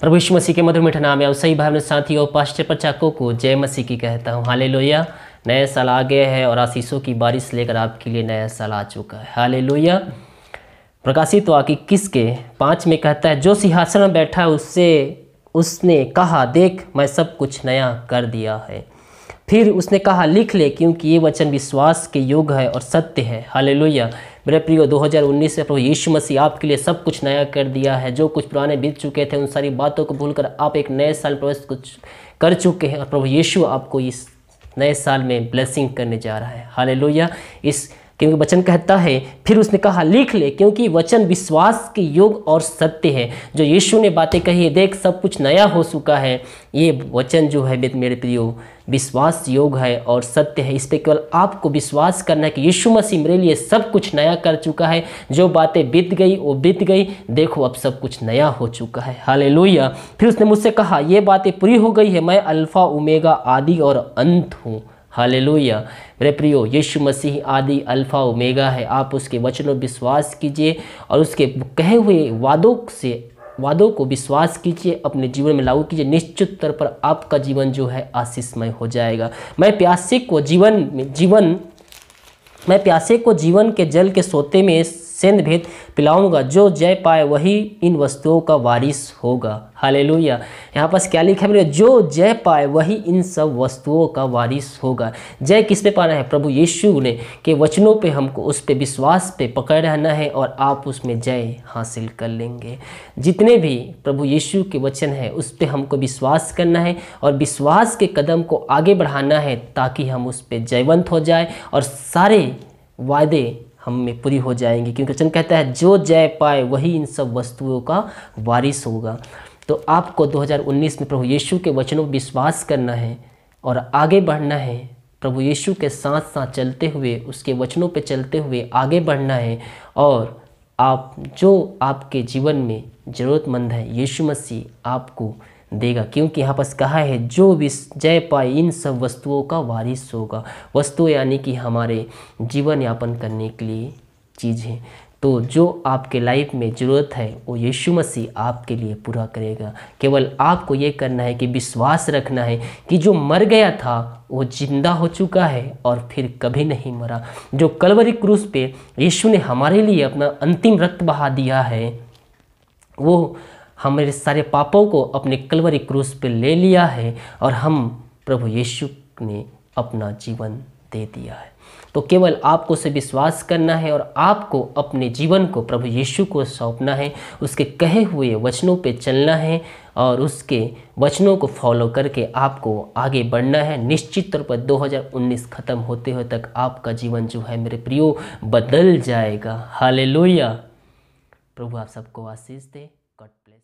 प्रभु यीशु मसीह के मधुर मीठा नाम है और सही भाई साथी और पाश्चर प्रचाकों को जय मसीह की कहता हूँ हाले लोहिया नया साल आ गया है और आशीषों की बारिश लेकर आपके लिए नया साल आ चुका है हाले लोहिया प्रकाशित वाक्य किसके पाँच में कहता है जो सिंहासन में बैठा है उससे उसने कहा देख मैं सब कुछ नया कर दिया है फिर उसने कहा लिख ले क्योंकि ये वचन विश्वास के योग्य है और सत्य है हाले मेरे प्रियो 2019 से प्रभु यीशु मसीह आपके लिए सब कुछ नया कर दिया है जो कुछ पुराने बीत चुके थे उन सारी बातों को भूलकर आप एक नए साल प्रवेश कुछ कर चुके हैं और प्रभु यीशु आपको इस नए साल में ब्लेसिंग करने जा रहा है हाल इस क्योंकि वचन कहता है फिर उसने कहा लिख ले क्योंकि वचन विश्वास के योग और सत्य है जो यीशु ने बातें कही है देख सब कुछ नया हो चुका है ये वचन जो है मेरे प्रियो विश्वास योग है और सत्य है इस पर केवल आपको विश्वास करना है कि यीशु मसीह मेरे लिए सब कुछ नया कर चुका है जो बातें बीत गई वो बीत गई देखो अब सब कुछ नया हो चुका है हाले फिर उसने मुझसे कहा ये बातें पूरी हो गई है मैं अल्फ़ा उमेगा आदि और अंत हूँ हालेलुया मेरे प्रियो यीशु मसीह आदि अल्फ़ा ओमेगा है आप उसके वचनों विश्वास कीजिए और उसके कहे हुए वादों से वादों को विश्वास कीजिए अपने जीवन में लागू कीजिए निश्चित तौर पर आपका जीवन जो है आशीषमय हो जाएगा मैं प्यासे को जीवन में जीवन मैं प्यासे को जीवन के जल के सोते में सेंध भेद पिलाऊंगा जो जय पाए वही इन वस्तुओं का वारिस होगा लोहिया यहाँ पास क्या लिखा है जो जय पाए वही इन सब वस्तुओं का वारिस होगा जय किस पे पाना है प्रभु यीशु ने के वचनों पे हमको उस पे विश्वास पे पकड़ रहना है और आप उसमें जय हासिल कर लेंगे जितने भी प्रभु यीशु के वचन है उस पर हमको विश्वास करना है और विश्वास के कदम को आगे बढ़ाना है ताकि हम उस पर जयवंत हो जाए और सारे वायदे हम में पूरी हो जाएंगी क्योंकि वचन कहता है जो जय पाए वही इन सब वस्तुओं का वारिस होगा तो आपको 2019 में प्रभु यीशु के वचनों पर विश्वास करना है और आगे बढ़ना है प्रभु यीशु के साथ साथ चलते हुए उसके वचनों पर चलते हुए आगे बढ़ना है और आप जो आपके जीवन में ज़रूरतमंद है यीशु मसीह आपको देगा क्योंकि यहाँ पर कहा है जो भी जय पाए इन सब वस्तुओं का वारिस होगा वस्तु यानी कि हमारे जीवन यापन करने के लिए चीजें तो जो आपके लाइफ में ज़रूरत है वो यीशु मसीह आपके लिए पूरा करेगा केवल आपको ये करना है कि विश्वास रखना है कि जो मर गया था वो जिंदा हो चुका है और फिर कभी नहीं मरा जो कलवरी क्रूस पे यीशु ने हमारे लिए अपना अंतिम रक्त बहा दिया है वो हमारे सारे पापों को अपने कलवरी क्रूस पर ले लिया है और हम प्रभु यीशु ने अपना जीवन दे दिया है तो केवल आपको उसे विश्वास करना है और आपको अपने जीवन को प्रभु यीशु को सौंपना है उसके कहे हुए वचनों पे चलना है और उसके वचनों को फॉलो करके आपको आगे बढ़ना है निश्चित तौर पर 2019 ख़त्म होते हुए तक आपका जीवन जो है मेरे प्रियो बदल जाएगा हालेलुया प्रभु आप सबको आशीष दे गॉड ब्लेस